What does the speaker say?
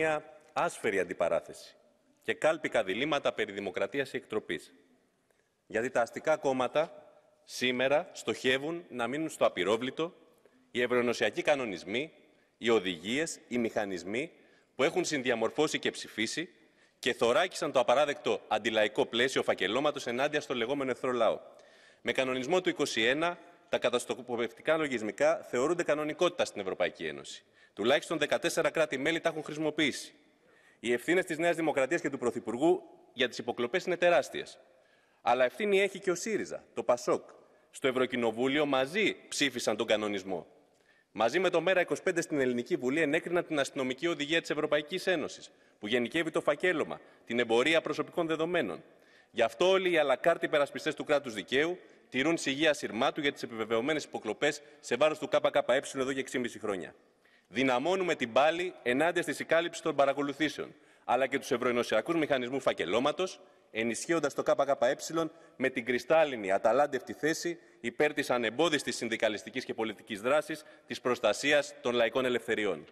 Μια άσφαιρη αντιπαράθεση και κάλπικα διλήμματα περί δημοκρατίας και εκτροπής. Γιατί τα αστικά κόμματα σήμερα στοχεύουν να μείνουν στο απειρόβλητο οι ευρωενωσιακοί κανονισμοί, οι οδηγίες, οι μηχανισμοί που έχουν συνδιαμορφώσει και ψηφίσει και θωράκισαν το απαράδεκτο αντιλαϊκό πλαίσιο φακελώματος ενάντια στο λεγόμενο εχθρό λαό. Με κανονισμό του 21, τα καταστοκοπευτικά λογισμικά θεωρούνται κανονικότητα στην Ευρωπαϊκή Ένωση. Τουλάχιστον 14 κράτη-μέλη τα έχουν χρησιμοποιήσει. Οι ευθύνες της Νέας Δημοκρατίας και του Πρωθυπουργού για τις υποκλοπές είναι τεράστιες. Αλλά ευθύνη έχει και ο ΣΥΡΙΖΑ, το ΠΑΣΟΚ. Στο Ευρωκοινοβούλιο μαζί ψήφισαν τον κανονισμό. Μαζί με το ΜΕΡΑ25 στην Ελληνική Βουλή ενέκριναν την αστυνομική οδηγία της Ευρωπαϊκής Ένωσης, που γενικεύει το φακέλωμα, την εμπορία προσωπικών δεδομένων. Γι' αυτό όλοι οι αλακάρτοι υπερασπιστές του κράτους δικαίου τηρούν σιγεία σειρμάτου για τις επιβεβαιωμένες υποκλοπές σε βάρος του ΚΚΕ εδώ και 6,5 χρόνια. Δυναμώνουμε την πάλη ενάντια στη συγκάλυψη των παρακολουθήσεων, αλλά και τους ευρωενωσιακού μηχανισμούς φακελώματος, ενισχύοντας το ΚΚΕ με την κρυστάλλινη αταλάντευτη θέση υπέρ της ανεμπόδιστης συνδικαλιστικής και πολιτικής δράσης της προστασίας των λαϊκών ελευθεριών.